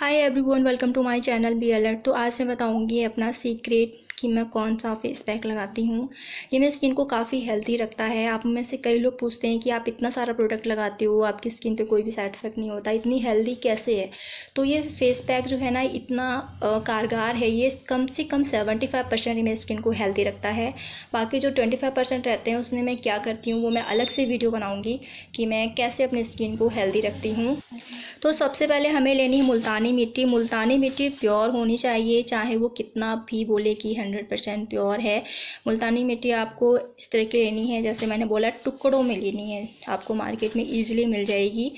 hi everyone welcome to my channel be alert तो आज मैं बताऊंगी अपना सीक्रेट कि मैं कौन सा फेस पैक लगाती हूँ ये मेरी स्किन को काफ़ी हेल्दी रखता है आप में से कई लोग पूछते हैं कि आप इतना सारा प्रोडक्ट लगाते हो आपकी स्किन पे कोई भी साइड इफेक्ट नहीं होता इतनी हेल्दी कैसे है तो ये फेस पैक जो है ना इतना आ, कारगर है ये कम से कम सेवेंटी फाइव परसेंट मेरी स्किन को हेल्दी रखता है बाकी जो ट्वेंटी फाइव परसेंट रहते हैं उसमें मैं क्या करती हूँ वो मैं अलग से वीडियो बनाऊँगी कि मैं कैसे अपनी स्किन को हेल्दी रखती हूँ तो सबसे पहले हमें लेनी है मुल्तानी मिट्टी मुल्तानी मिट्टी प्योर होनी चाहिए चाहे वो कितना भी बोले कि हंड्रेड परसेंट प्योर है मुल्तानी मिट्टी आपको इस तरह की लेनी है जैसे मैंने बोला टुकड़ों में लेनी है आपको मार्केट में ईजिली मिल जाएगी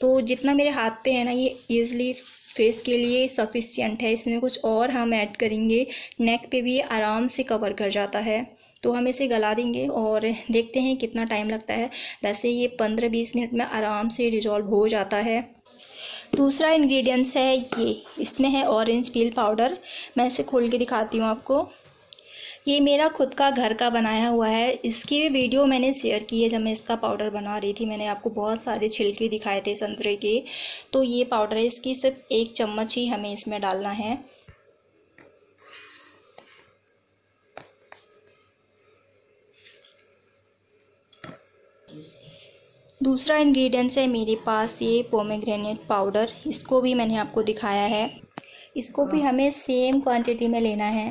तो जितना मेरे हाथ पे है ना ये ईजिली फेस के लिए सफिशियंट है इसमें कुछ और हम ऐड करेंगे नेक पे भी आराम से कवर कर जाता है तो हम इसे गला देंगे और देखते हैं कितना टाइम लगता है वैसे ये पंद्रह बीस मिनट में आराम से डिजॉल्व हो जाता है दूसरा इंग्रेडिएंट्स है ये इसमें है ऑरेंज पील पाउडर मैं इसे खोल के दिखाती हूँ आपको ये मेरा खुद का घर का बनाया हुआ है इसकी भी वीडियो मैंने शेयर की है जब मैं इसका पाउडर बना रही थी मैंने आपको बहुत सारे छिलके दिखाए थे संतरे के तो ये पाउडर है इसकी सिर्फ एक चम्मच ही हमें इसमें डालना है दूसरा इंग्रेडिएंट्स है मेरे पास ये पोमेग्रेनेट पाउडर इसको भी मैंने आपको दिखाया है इसको भी हमें सेम क्वांटिटी में लेना है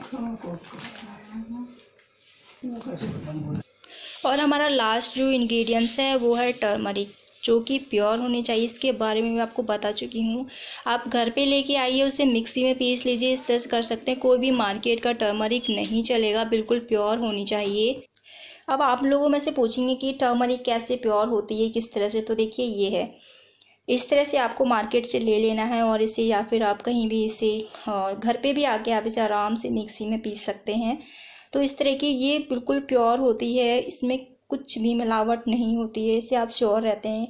और हमारा लास्ट जो इंग्रेडिएंट्स है वो है टर्मरिक जो कि प्योर होने चाहिए इसके बारे में मैं आपको बता चुकी हूँ आप घर पे लेके आइए उसे मिक्सी में पीस लीजिए इस तरह कर सकते हैं कोई भी मार्केट का टर्मरिक नहीं चलेगा बिल्कुल प्योर होनी चाहिए अब आप लोगों में से पूछेंगे कि टर्मरिक कैसे प्योर होती है किस तरह से तो देखिए ये है इस तरह से आपको मार्केट से ले लेना है और इसे या फिर आप कहीं भी इसे हाँ, घर पे भी आके आप इसे आराम से मिक्सी में पीस सकते हैं तो इस तरह की ये बिल्कुल प्योर होती है इसमें कुछ भी मिलावट नहीं होती है इससे आप श्योर रहते हैं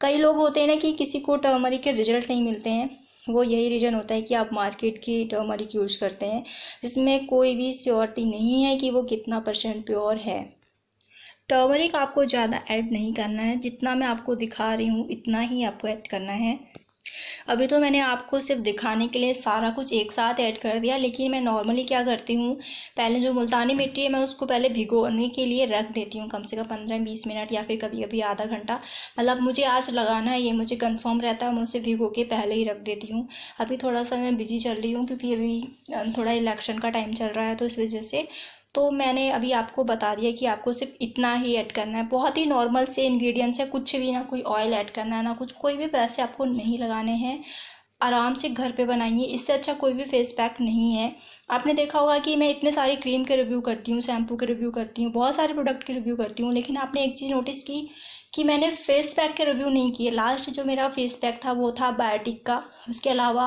कई लोग होते हैं ना कि किसी को टर्मरिक के रिजल्ट नहीं मिलते हैं वो यही रीज़न होता है कि आप मार्केट की टर्मरिक यूज करते हैं जिसमें कोई भी श्योरिटी नहीं है कि वो कितना परसेंट प्योर है टर्मरिक आपको ज़्यादा ऐड नहीं करना है जितना मैं आपको दिखा रही हूँ इतना ही आपको ऐड करना है अभी तो मैंने आपको सिर्फ दिखाने के लिए सारा कुछ एक साथ ऐड कर दिया लेकिन मैं नॉर्मली क्या करती हूँ पहले जो मुल्तानी मिट्टी है मैं उसको पहले भिगोने के लिए रख देती हूँ कम से कम पंद्रह बीस मिनट या फिर कभी कभी आधा घंटा मतलब मुझे आज लगाना है ये मुझे कन्फर्म रहता है मैं उसे भिगो के पहले ही रख देती हूँ अभी थोड़ा सा मैं बिजी चल रही हूँ क्योंकि अभी थोड़ा इलेक्शन का टाइम चल रहा है तो इस वजह से तो मैंने अभी आपको बता दिया कि आपको सिर्फ इतना ही ऐड करना है बहुत ही नॉर्मल से इंग्रेडिएंट्स है कुछ भी ना कोई ऑयल ऐड करना है ना कुछ कोई भी पैसे आपको नहीं लगाने हैं आराम से घर पे बनाइए इससे अच्छा कोई भी फेस पैक नहीं है आपने देखा होगा कि मैं इतने सारे क्रीम के रिव्यू करती हूँ शैम्पू के रिव्यू करती हूँ बहुत सारे प्रोडक्ट के रिव्यू करती हूँ लेकिन आपने एक चीज़ नोटिस की कि मैंने फेस पैक के रिव्यू नहीं किए लास्ट जो मेरा फेस पैक था वो था बायोटिक का उसके अलावा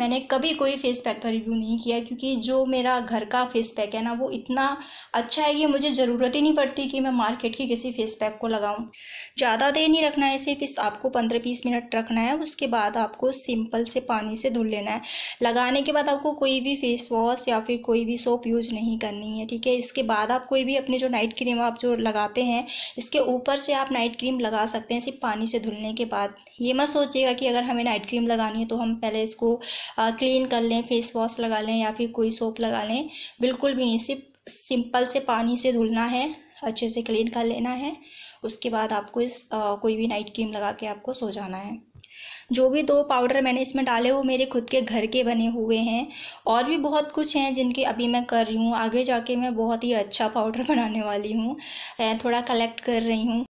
मैंने कभी कोई फेस पैक का रिव्यू नहीं किया क्योंकि जो मेरा घर का फेस पैक है ना वो इतना अच्छा है कि मुझे ज़रूरत ही नहीं पड़ती कि मैं मार्केट के किसी फेस पैक को लगाऊँ ज़्यादा देर नहीं रखना है सिर्फ इस आपको पंद्रह बीस मिनट रखना है उसके बाद आपको सिंपल से पानी से धुल लेना है लगाने के बाद आपको कोई भी फेस वॉश स्क्रब्स या फिर कोई भी सोप यूज़ नहीं करनी है ठीक है इसके बाद आप कोई भी अपने जो नाइट क्रीम आप जो लगाते हैं इसके ऊपर से आप नाइट क्रीम लगा सकते हैं सिर्फ पानी से धुलने के बाद ये मत सोचिएगा कि अगर हमें नाइट क्रीम लगानी है तो हम पहले इसको क्लीन कर लें फेस वॉश लगा लें या फिर कोई सोप लगा लें बिल्कुल भी नहीं सिर्फ सिंपल से पानी से धुलना है अच्छे से क्लीन कर लेना है उसके बाद आपको इस आ, कोई भी नाइट क्रीम लगा के आपको सो जाना है जो भी दो पाउडर मैंने इसमें डाले वो मेरे खुद के घर के बने हुए हैं और भी बहुत कुछ हैं जिनकी अभी मैं कर रही हूँ आगे जाके मैं बहुत ही अच्छा पाउडर बनाने वाली हूँ थोड़ा कलेक्ट कर रही हूँ